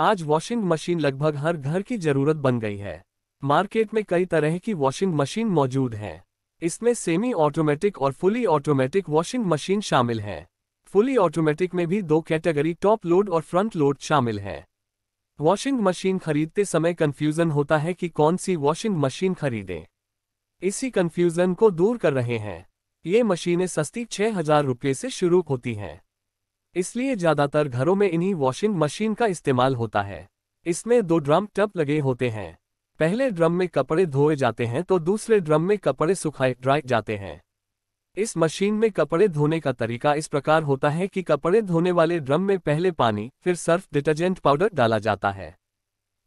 आज washing machine लगभग हर घर की जरूरत बन गई है मार्केट में कई तरह की वॉशिंग मशीन मौजूद हैं इसमें सेमी ऑटोमेटिक और फुली ऑटोमेटिक वॉशिंग मशीन शामिल हैं फुली ऑटोमेटिक में भी दो कैटेगरी टॉप लोड और फ्रंट लोड शामिल हैं वॉशिंग मशीन खरीदते समय कन्फ्यूजन होता है कि कौन सी वॉशिंग मशीन खरीदें इसी कन्फ्यूजन को दूर कर रहे हैं ये मशीनें सस्ती छः हजार रुपये से शुरू होती हैं इसलिए ज़्यादातर घरों में इन्हीं वॉशिंग मशीन का इस्तेमाल होता है इसमें दो ड्रम टप लगे होते हैं पहले ड्रम में कपड़े धोए जाते हैं तो दूसरे ड्रम में कपड़े सुखाए ड्राई जाते हैं इस मशीन में कपड़े धोने का तरीका इस प्रकार होता है कि कपड़े धोने वाले ड्रम में पहले पानी फिर सर्फ डिटर्जेंट पाउडर डाला जाता है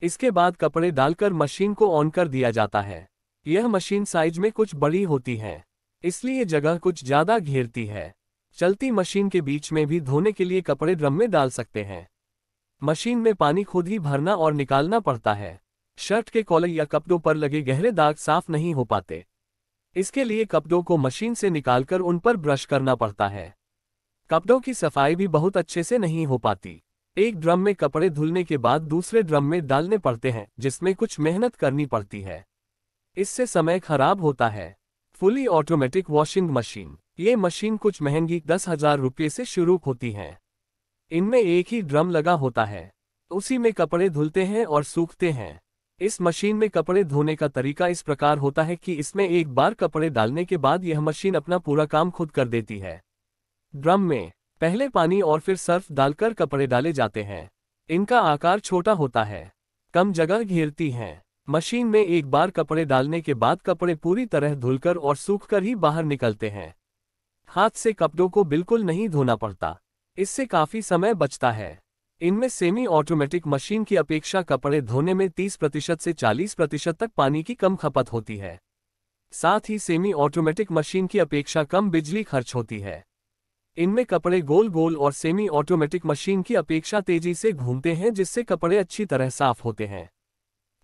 इसके बाद कपड़े डालकर मशीन को ऑन कर दिया जाता है यह मशीन साइज में कुछ बड़ी होती है इसलिए जगह कुछ ज़्यादा घेरती है चलती मशीन के बीच में भी धोने के लिए कपड़े ड्रम में डाल सकते हैं मशीन में पानी खुद ही भरना और निकालना पड़ता है शर्ट के कॉलर या कपड़ों पर लगे गहरे दाग साफ नहीं हो पाते इसके लिए कपड़ों को मशीन से निकालकर उन पर ब्रश करना पड़ता है कपड़ों की सफाई भी बहुत अच्छे से नहीं हो पाती एक ड्रम में कपड़े धुलने के बाद दूसरे ड्रम में डालने पड़ते हैं जिसमें कुछ मेहनत करनी पड़ती है इससे समय खराब होता है फुली ऑटोमेटिक वॉशिंग मशीन ये मशीन कुछ महंगी दस हजार रुपये से शुरू होती हैं इनमें एक ही ड्रम लगा होता है उसी में कपड़े धुलते हैं और सूखते हैं इस मशीन में कपड़े धोने का तरीका इस प्रकार होता है कि इसमें एक बार कपड़े डालने के बाद यह मशीन अपना पूरा काम खुद कर देती है ड्रम में पहले पानी और फिर सर्फ डालकर कपड़े डाले जाते हैं इनका आकार छोटा होता है कम जगह घेरती हैं मशीन में एक बार कपड़े डालने के बाद कपड़े पूरी तरह धुलकर और सूखकर ही बाहर निकलते हैं हाथ से कपड़ों को बिल्कुल नहीं धोना पड़ता इससे काफी समय बचता है इनमें सेमी ऑटोमेटिक मशीन की अपेक्षा कपड़े धोने में 30 प्रतिशत से 40 प्रतिशत तक पानी की कम खपत होती है साथ ही सेमी ऑटोमेटिक मशीन की अपेक्षा कम बिजली खर्च होती है इनमें कपड़े गोल गोल और सेमी ऑटोमेटिक मशीन की अपेक्षा तेजी से घूमते हैं जिससे कपड़े अच्छी तरह साफ होते हैं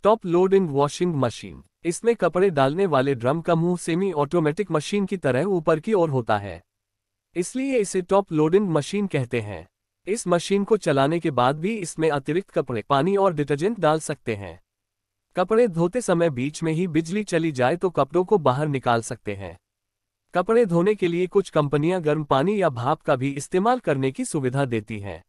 टॉप लोडिंग वॉशिंग मशीन इसमें कपड़े डालने वाले ड्रम का मुंह सेमी ऑटोमेटिक मशीन की तरह ऊपर की ओर होता है इसलिए इसे टॉप लोडिंग मशीन कहते हैं इस मशीन को चलाने के बाद भी इसमें अतिरिक्त कपड़े पानी और डिटर्जेंट डाल सकते हैं कपड़े धोते समय बीच में ही बिजली चली जाए तो कपड़ों को बाहर निकाल सकते हैं कपड़े धोने के लिए कुछ कंपनियां गर्म पानी या भाप का भी इस्तेमाल करने की सुविधा देती हैं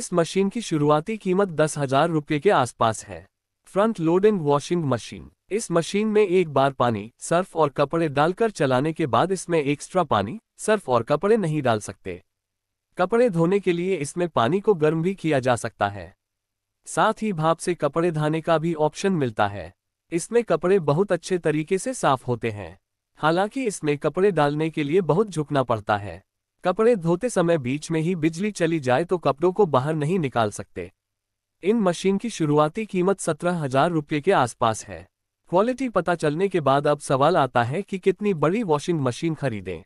इस मशीन की शुरुआती कीमत दस हजार रुपये के आसपास है front load and washing machine इस मशीन में एक बार पानी सर्फ और कपड़े डालकर चलाने के बाद इसमें एक्स्ट्रा पानी सर्फ और कपड़े नहीं डाल सकते कपड़े धोने के लिए इसमें पानी को गर्म भी किया जा सकता है साथ ही भाप से कपड़े धाने का भी ऑप्शन मिलता है इसमें कपड़े बहुत अच्छे तरीके से साफ होते हैं हालांकि इसमें कपड़े डालने के लिए बहुत झुकना पड़ता है कपड़े धोते समय बीच में ही बिजली चली जाए तो कपड़ों को बाहर नहीं निकाल सकते इन मशीन की शुरुआती कीमत सत्रह हजार रुपये के आसपास है क्वालिटी पता चलने के बाद अब सवाल आता है कि कितनी बड़ी वॉशिंग मशीन खरीदें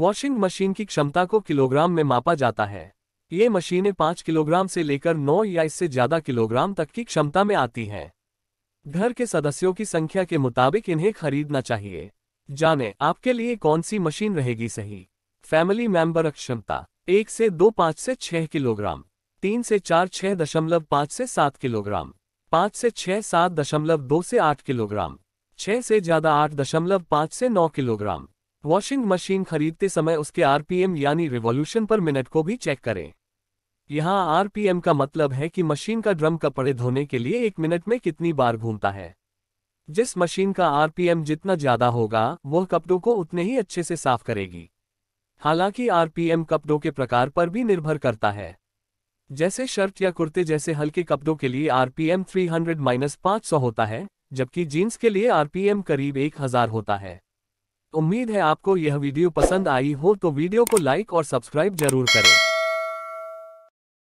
वॉशिंग मशीन की क्षमता को किलोग्राम में मापा जाता है ये मशीनें पाँच किलोग्राम से लेकर नौ या इससे ज़्यादा किलोग्राम तक की क्षमता में आती हैं घर के सदस्यों की संख्या के मुताबिक इन्हें खरीदना चाहिए जाने आपके लिए कौन सी मशीन रहेगी सही फैमिली मेंबर क्षमता एक से दो पाँच से छः किलोग्राम तीन से चार छः दशमलव पाँच से सात किलोग्राम पाँच से छः सात दशमलव दो से आठ किलोग्राम छः से ज़्यादा आठ दशमलव पाँच से नौ किलोग्राम वॉशिंग मशीन खरीदते समय उसके आरपीएम यानी रिवॉल्यूशन पर मिनट को भी चेक करें यहाँ आरपीएम का मतलब है कि मशीन का ड्रम कपड़े धोने के लिए एक मिनट में कितनी बार घूमता है जिस मशीन का आरपीएम जितना ज़्यादा होगा वह कपड़ों को उतने ही अच्छे से साफ करेगी हालांकि आरपीएम कपड़ों के प्रकार पर भी निर्भर करता है जैसे शर्ट या कुर्ते जैसे हल्के कपड़ों के लिए आरपीएम 300 माइनस पाँच होता है जबकि जीन्स के लिए आरपीएम करीब 1000 होता है उम्मीद है आपको यह वीडियो पसंद आई हो तो वीडियो को लाइक और सब्सक्राइब जरूर करें